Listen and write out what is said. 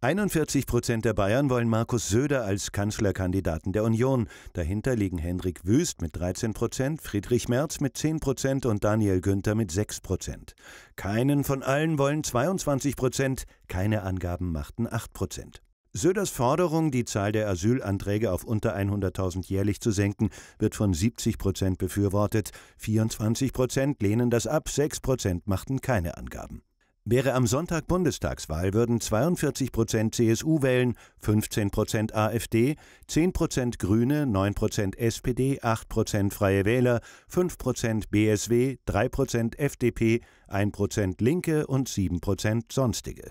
41 Prozent der Bayern wollen Markus Söder als Kanzlerkandidaten der Union. Dahinter liegen Henrik Wüst mit 13 Prozent, Friedrich Merz mit 10 Prozent und Daniel Günther mit 6 Prozent. Keinen von allen wollen 22 Prozent, keine Angaben machten 8 Prozent. Söders Forderung, die Zahl der Asylanträge auf unter 100.000 jährlich zu senken, wird von 70 Prozent befürwortet, 24 Prozent lehnen das ab, 6 Prozent machten keine Angaben. Wäre am Sonntag Bundestagswahl, würden 42 CSU wählen, 15 AfD, 10 Grüne, 9 SPD, 8 Freie Wähler, 5 BSW, 3 FDP, 1 Linke und 7 Sonstige.